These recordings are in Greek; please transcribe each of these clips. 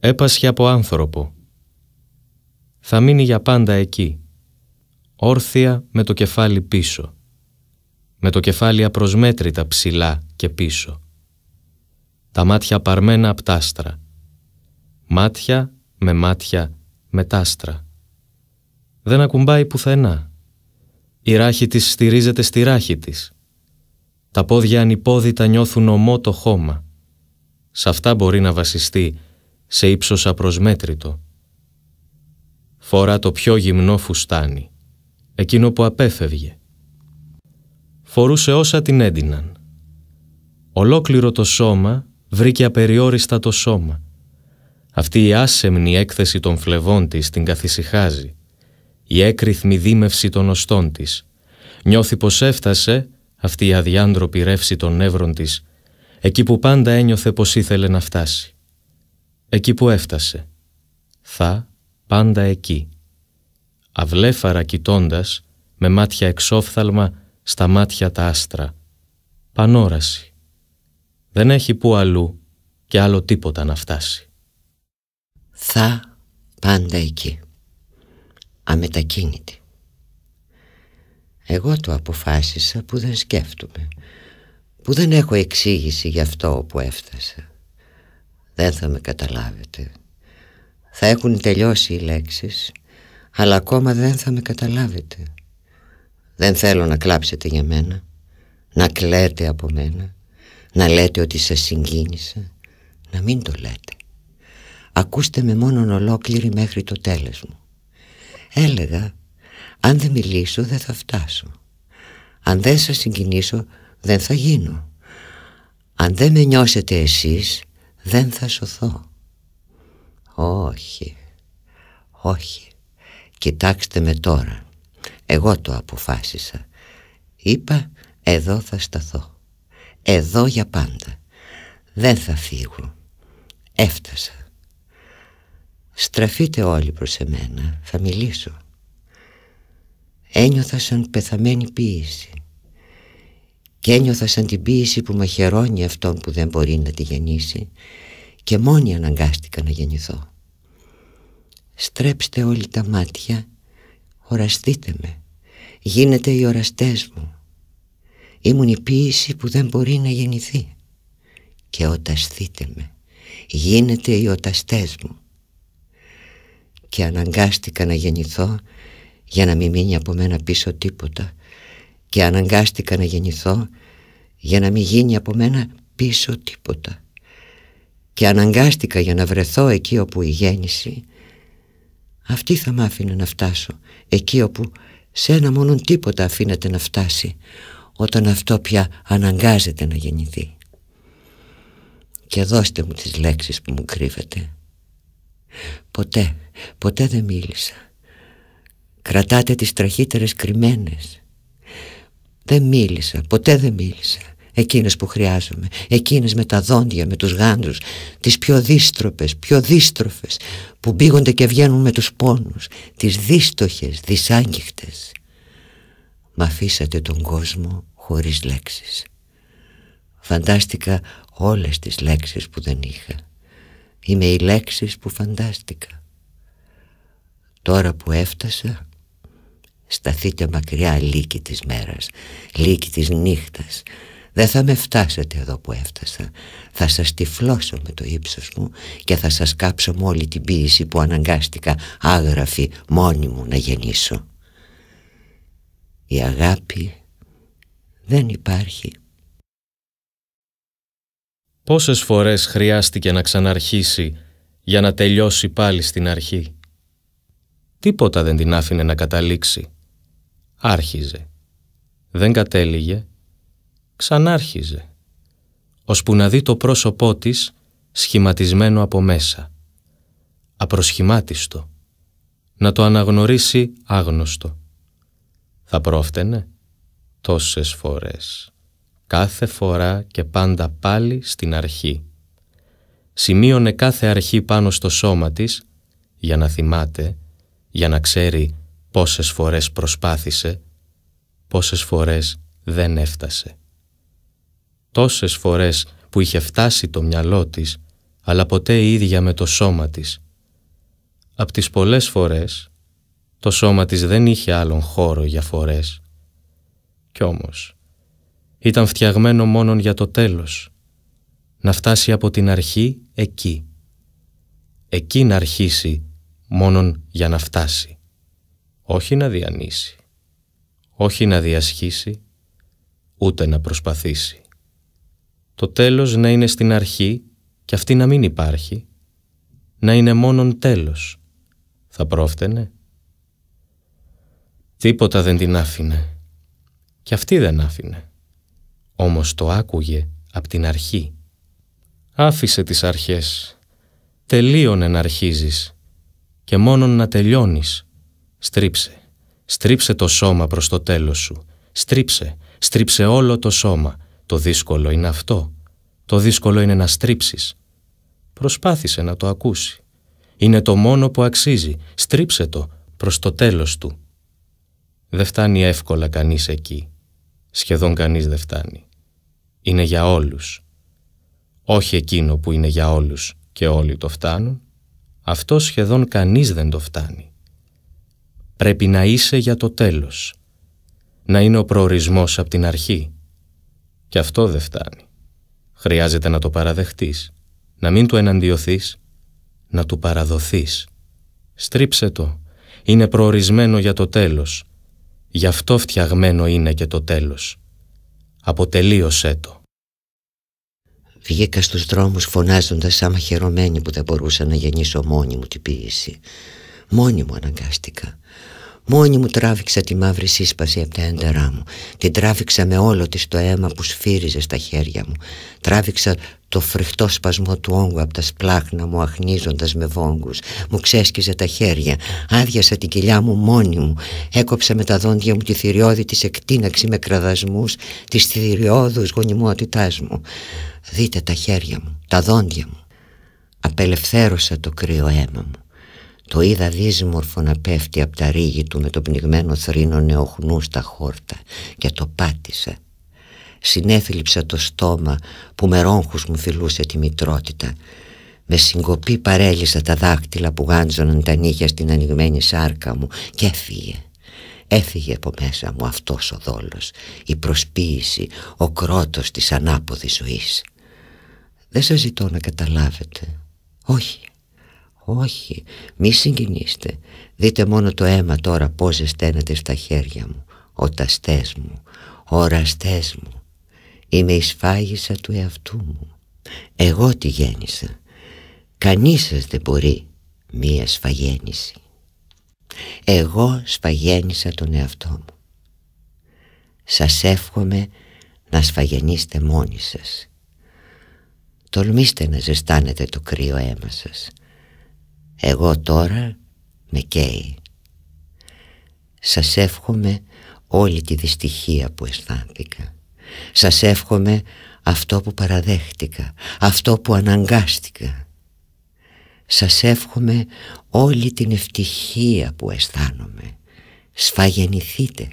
έπασχε από άνθρωπο. Θα μείνει για πάντα εκεί, όρθια με το κεφάλι πίσω, με το κεφάλι απροσμέτρητα ψηλά και πίσω, τα μάτια παρμένα απ' άστρα. μάτια με μάτια με τάστρα. Δεν ακουμπάει πουθενά. Η ράχη της στηρίζεται στη ράχη της. Τα πόδια ανυπόδητα νιώθουν ομό το χώμα. Σε αυτά μπορεί να βασιστεί σε ύψος απροσμέτρητο. Φορά το πιο γυμνό φουστάνι, εκείνο που απέφευγε. Φορούσε όσα την έντυναν. Ολόκληρο το σώμα βρήκε απεριόριστα το σώμα. Αυτή η άσεμνη έκθεση των φλεβών της την καθησυχάζει. Η έκριθμη δίμευση των οστών της. Νιώθει πως έφτασε αυτή η αδιάντροπη ρεύση των νεύρων της, εκεί που πάντα ένιωθε πως ήθελε να φτάσει εκεί που έφτασε. Θα πάντα εκεί. Αυλέφαρα κοιτώντας με μάτια εξόφθαλμα στα μάτια τα άστρα. Πανόραση. Δεν έχει που αλλού και άλλο τίποτα να φτάσει. Θα πάντα εκεί. Αμετακίνητη. Εγώ το αποφάσισα που δεν σκέφτομαι, που δεν έχω εξήγηση για αυτό που έφτασα δεν θα με καταλάβετε. Θα έχουν τελειώσει οι λέξεις, αλλά ακόμα δεν θα με καταλάβετε. Δεν θέλω να κλάψετε για μένα, να κλαίτε από μένα, να λέτε ότι σε συγκίνησα, να μην το λέτε. Ακούστε με μόνον ολόκληρη μέχρι το τέλος μου. Έλεγα, αν δεν μιλήσω δεν θα φτάσω. Αν δεν σας συγκινήσω δεν θα γίνω. Αν δεν με νιώσετε εσείς δεν θα σωθώ. Όχι, όχι. Κοιτάξτε με τώρα. Εγώ το αποφάσισα. Είπα εδώ θα σταθώ. Εδώ για πάντα. Δεν θα φύγω. Έφτασα. Στραφείτε όλοι προς εμένα. Θα μιλήσω. Ένιωθα σαν πεθαμένη ποίηση και ένιωθα σαν την πίεση που μαχαιρώνει αυτόν που δεν μπορεί να τη γεννήσει και μόνη αναγκάστηκα να γεννηθώ. Στρέψτε όλοι τα μάτια, οραστείτε με, γίνετε οι οραστές μου. Ήμουν η πίεση που δεν μπορεί να γεννηθεί και οταστείτε με, γίνετε οι οταστές μου. Και αναγκάστηκα να γεννηθώ για να μην μείνει από μένα πίσω τίποτα και αναγκάστηκα να γεννηθώ για να μην γίνει από μένα πίσω τίποτα και αναγκάστηκα για να βρεθώ εκεί όπου η γέννηση αυτή θα μ' άφηνε να φτάσω εκεί όπου σε ένα μόνο τίποτα αφήνεται να φτάσει όταν αυτό πια αναγκάζεται να γεννηθεί και δώστε μου τις λέξεις που μου κρύβετε ποτέ, ποτέ δεν μίλησα κρατάτε τις τραχύτερες κρυμμένες δεν μίλησα, ποτέ δεν μίλησα. Εκείνες που χρειάζομαι, εκείνες με τα δόντια, με τους γάντους τις πιο δίστροπες, πιο δίστροφες, που μπήγονται και βγαίνουν με τους πόνους, τις δίστοχες, δυσάγγιχτες. Μ' αφήσατε τον κόσμο χωρίς λέξεις. Φαντάστηκα όλες τις λέξεις που δεν είχα. Είμαι οι λέξεις που φαντάστηκα. Τώρα που έφτασα σταθείτε μακριά λύκη της μέρας, λύκη της νύχτας. Δεν θα με φτάσετε εδώ που έφτασα. Θα σας τυφλώσω με το ύψος μου και θα σας κάψω με όλη την πίεση που αναγκάστηκα άγραφη μόνη μου να γεννήσω. Η αγάπη δεν υπάρχει. Πόσες φορές χρειάστηκε να ξαναρχίσει για να τελειώσει πάλι στην αρχή. Τίποτα δεν την άφηνε να καταλήξει άρχιζε. Δεν κατέληγε, ξανάρχιζε, ώσπου να δει το πρόσωπό της σχηματισμένο από μέσα, απροσχημάτιστο, να το αναγνωρίσει άγνωστο. Θα πρόφτενε τόσες φορές, κάθε φορά και πάντα πάλι στην αρχή. Σημείωνε κάθε αρχή πάνω στο σώμα της, για να θυμάται, για να ξέρει Πόσες φορές προσπάθησε, πόσες φορές δεν έφτασε. Τόσες φορές που είχε φτάσει το μυαλό της, αλλά ποτέ η ίδια με το σώμα της. Απ' τις πολλές φορές, το σώμα της δεν είχε άλλον χώρο για φορές. Κι όμως, ήταν φτιαγμένο μόνον για το τέλος. Να φτάσει από την αρχή εκεί. Εκεί να αρχίσει μόνον για να φτάσει όχι να διανύσει, όχι να διασχίσει, ούτε να προσπαθήσει. Το τέλος να είναι στην αρχή και αυτή να μην υπάρχει, να είναι μόνον τέλος. Θα πρόφτενε. Τίποτα δεν την άφηνε. και αυτή δεν άφηνε. Όμως το άκουγε απ' την αρχή. Άφησε τις αρχές. Τελείωνε να αρχίζεις και μόνον να τελειώνεις Στρίψε. Στρίψε το σώμα προς το τέλος σου. Στρίψε. Στρίψε όλο το σώμα. Το δύσκολο είναι αυτό. Το δύσκολο είναι να στρίψεις. Προσπάθησε να το ακούσει. Είναι το μόνο που αξίζει. Στρίψε το προς το τέλος του. Δεν φτάνει εύκολα κανείς εκεί. Σχεδόν κανείς δεν φτάνει. Είναι για όλους. Όχι εκείνο που είναι για όλους και όλοι το φτάνουν. Αυτό σχεδόν κανείς δεν το φτάνει πρέπει να είσαι για το τέλος. Να είναι ο προορισμός από την αρχή. Και αυτό δεν φτάνει. Χρειάζεται να το παραδεχτείς, να μην του εναντιωθείς, να του παραδοθείς. Στρίψε το. Είναι προορισμένο για το τέλος. Γι' αυτό φτιαγμένο είναι και το τέλος. Αποτελείωσέ το. Βγήκα στους δρόμους φωνάζοντας σαν που δεν μπορούσα να γεννήσω μόνη μου την πίεση. Μόνη μου αναγκάστηκα. Μόνη μου τράβηξα τη μαύρη σύσπαση από τα έντερά μου. Την τράβηξα με όλο της το αίμα που σφύριζε στα χέρια μου. Τράβηξα το φρικτό σπασμό του όγκου από τα σπλάχνα μου αχνίζοντας με βόγκους. Μου ξέσκιζε τα χέρια. Άδειασα την κοιλιά μου μόνη μου. Έκοψα με τα δόντια μου τη θηριώδη της εκτείναξη με κραδασμούς της θηριώδους γονιμότητάς μου. Δείτε τα χέρια μου, τα δόντια μου. Απελευθέρωσα το κρύο αίμα μου. Το είδα δύσμορφο να πέφτει από τα ρίγη του με το πνιγμένο θρύνο νεοχνού στα χόρτα και το πάτησα. Συνέθλιψα το στόμα που με ρόγχους μου φιλούσε τη μητρότητα. Με συγκοπή παρέλυσα τα δάχτυλα που γάντζωναν τα νύχια στην ανοιγμένη σάρκα μου και έφυγε. Έφυγε από μέσα μου αυτός ο δόλος, η προσποίηση, ο κρότος της ανάποδης ζωής. Δεν σας ζητώ να καταλάβετε. Όχι. Όχι, μη συγκινήστε. Δείτε μόνο το αίμα τώρα πώς ζεσταίνεται στα χέρια μου. Ο ταστές μου, οραστές μου. Είμαι η σφάγισσα του εαυτού μου. Εγώ τη γέννησα. Κανείς σας δεν μπορεί μία σφαγέννηση. Εγώ σφαγέννησα τον εαυτό μου. Σας εύχομαι να σφαγενείστε μόνοι σας. Τολμήστε να ζεστάνετε το κρύο αίμα σας. Εγώ τώρα με καίει. Σας εύχομαι όλη τη δυστυχία που αισθάνθηκα. Σας εύχομαι αυτό που παραδέχτηκα, αυτό που αναγκάστηκα. Σας εύχομαι όλη την ευτυχία που αισθάνομαι. Σφαγενηθείτε.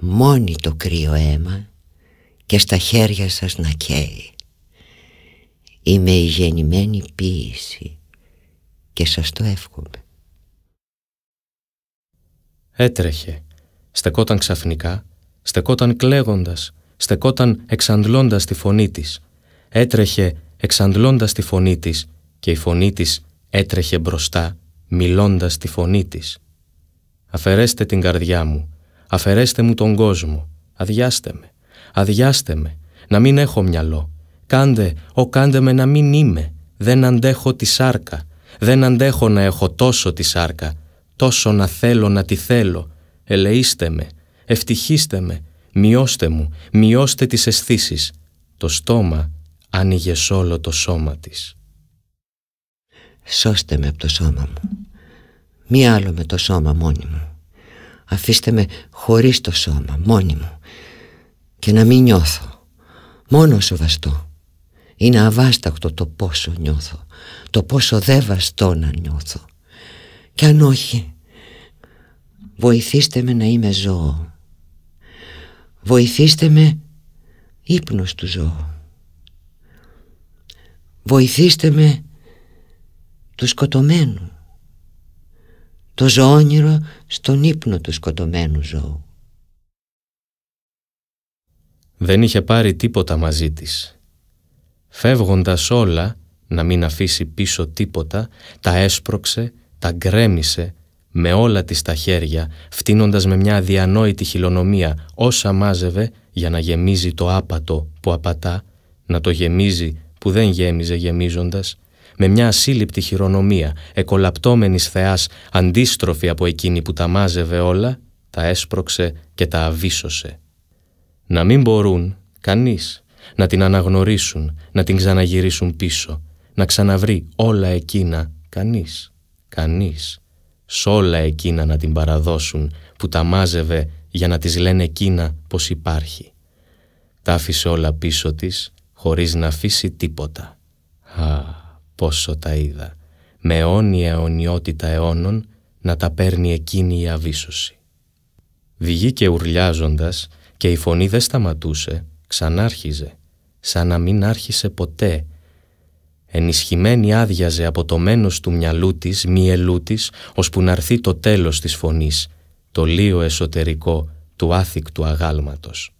Μόνοι το κρύο αίμα και στα χέρια σας να καίει. Είμαι η γεννημένη ποίηση και σας το εύχομαι. Έτρεχε. Στεκόταν ξαφνικά, στεκόταν κλαίγοντας, στεκόταν εξαντλώντας τη φωνή της. Έτρεχε εξαντλώντας τη φωνή της και η φωνή της έτρεχε μπροστά, μιλώντας τη φωνή της. «Αφαιρέστε την καρδιά μου, αφαιρέστε μου τον κόσμο, αδειάστε με, αδειάστε με, να μην έχω μυαλό, κάντε, ο κάντε με να μην είμαι, δεν αντέχω τη σάρκα, δεν αντέχω να έχω τόσο τη σάρκα, τόσο να θέλω να τη θέλω. Ελεήστε με, ευτυχίστε με, μειώστε μου, μειώστε τις αισθήσεις. Το στόμα άνοιγε σ' όλο το σώμα της. Σώστε με από το σώμα μου. Μη άλλο με το σώμα μόνη μου. Αφήστε με χωρίς το σώμα, μόνη μου. Και να μην νιώθω. Μόνο σοβαστό. Είναι αβάστακτο το πόσο νιώθω το πόσο δεβαστό να νιώθω. Κι αν όχι, βοηθήστε με να είμαι ζώο. Βοηθήστε με ύπνος του ζώου. Βοηθήστε με του σκοτωμένου. Το ζώνιρο στον ύπνο του σκοτωμένου ζώου. Δεν είχε πάρει τίποτα μαζί της. Φεύγοντας όλα, να μην αφήσει πίσω τίποτα, τα έσπρωξε, τα γκρέμισε με όλα της τα χέρια, φτύνοντας με μια αδιανόητη χειρονομία όσα μάζευε για να γεμίζει το άπατο που απατά, να το γεμίζει που δεν γέμιζε γεμίζοντας, με μια ασύλληπτη χειρονομία, εκολαπτώμενης θεάς, αντίστροφη από εκείνη που τα μάζευε όλα, τα έσπρωξε και τα αβίσωσε Να μην μπορούν, κανείς, να την αναγνωρίσουν, να την ξαναγυρίσουν πίσω, να ξαναβρει όλα εκείνα κανείς, κανείς, σ' όλα εκείνα να την παραδώσουν που τα μάζευε για να τις λένε εκείνα πως υπάρχει. Τα άφησε όλα πίσω της χωρίς να αφήσει τίποτα. Α, πόσο τα είδα, με αιώνια αιωνιότητα αιώνων να τα παίρνει εκείνη η αβίσωση. Βγήκε ουρλιάζοντας και η φωνή δεν σταματούσε, ξανάρχιζε, σαν να μην άρχισε ποτέ ενισχυμένη άδειαζε από το μένος του μυαλού της, μυελού της, ώσπου να έρθει το τέλος της φωνής, το λίο εσωτερικό του άθικτου αγάλματος.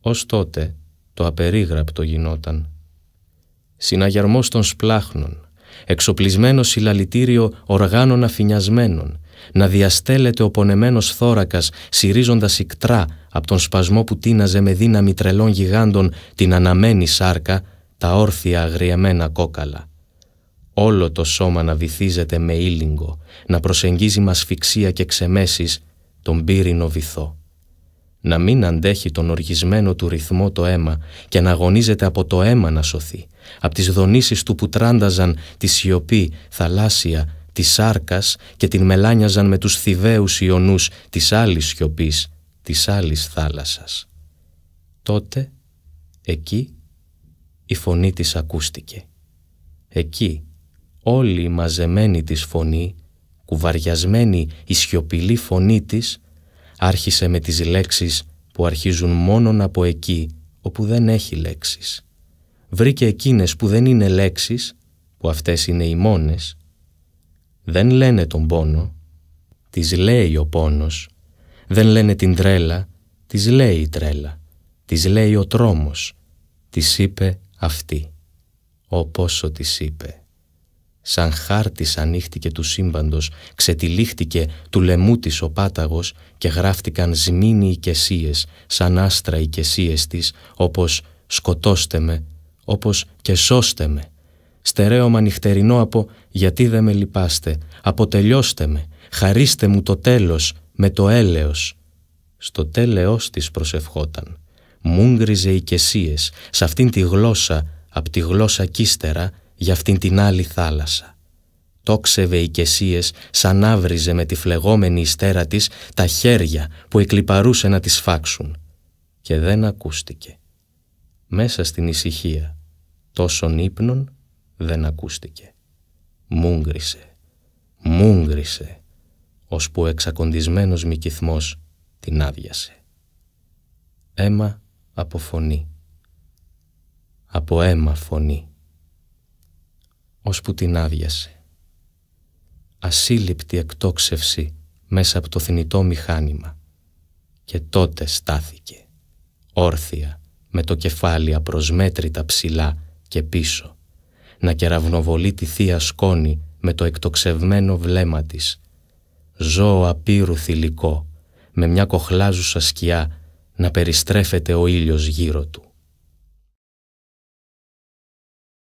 Ως τότε το απερίγραπτο γινόταν. Συναγερμός των σπλάχνων, εξοπλισμένο συλλαλητήριο οργάνων αφινιασμένων, να διαστέλλεται ο πονεμένος θώρακας συρίζοντας ικτρά από τον σπασμό που τίναζε με δύναμη τρελών γιγάντων την αναμένη σάρκα, τα όρθια αγριεμένα κόκαλα. Όλο το σώμα να βυθίζεται με ήλινγο, να προσεγγίζει με ασφυξία και ξεμέσεις τον πύρινο βυθό. Να μην αντέχει τον οργισμένο του ρυθμό το αίμα και να αγωνίζεται από το αίμα να σωθεί, από τις δονήσεις του που τράνταζαν τη σιωπή θαλάσσια της σάρκας και την μελάνιαζαν με τους θηβαίους ιονούς της άλλης σιωπής, της άλλης θάλασσας. Τότε, εκεί, η φωνή της ακούστηκε. Εκεί, όλη η μαζεμένη της φωνή, κουβαριασμένη η σιωπηλή φωνή της, άρχισε με τις λέξεις που αρχίζουν μόνον από εκεί όπου δεν έχει λέξεις. Βρήκε εκείνες που δεν είναι λέξεις, που αυτές είναι οι μόνες. Δεν λένε τον πόνο, τις λέει ο πόνος. Δεν λένε την τρέλα, τις λέει η τρέλα. Της λέει ο τρόμος. Της είπε αυτή, όπως ο είπε, σαν χάρτης ανοίχτηκε του σύμπαντος, ξετυλίχτηκε του λαιμού της ο πάταγος και γράφτηκαν και οικεσίες, σαν άστρα οικεσίες της, όπως «σκοτώστε με», όπως «και σώστε με». Στερέωμα νυχτερινό από «γιατί δεν με λυπάστε», «αποτελειώστε με», «χαρίστε μου το τέλος», «με το έλεος». Στο τέλεος της προσευχόταν μούγκριζε κεσίες σε αυτήν τη γλώσσα, απ' τη γλώσσα κύστερα, για αυτήν την άλλη θάλασσα. Τόξευε κεσίες σαν άβριζε με τη φλεγόμενη ιστέρα της τα χέρια που εκλυπαρούσε να τις φάξουν. Και δεν ακούστηκε. Μέσα στην ησυχία, τόσων ύπνων δεν ακούστηκε. Μούγκρισε, μούγκρισε, ώσπου ο εξακοντισμένος μικυθμός την άδειασε. Έμα από φωνή, από αίμα φωνή, ώσπου την άδειασε. Ασύλληπτη εκτόξευση μέσα από το θνητό μηχάνημα και τότε στάθηκε, όρθια, με το κεφάλι απροσμέτρητα ψηλά και πίσω, να κεραυνοβολεί τη θεία σκόνη με το εκτοξευμένο βλέμμα της, ζώο απείρου θηλυκό, με μια κοχλάζουσα σκιά να περιστρέφεται ο ήλιος γύρω του.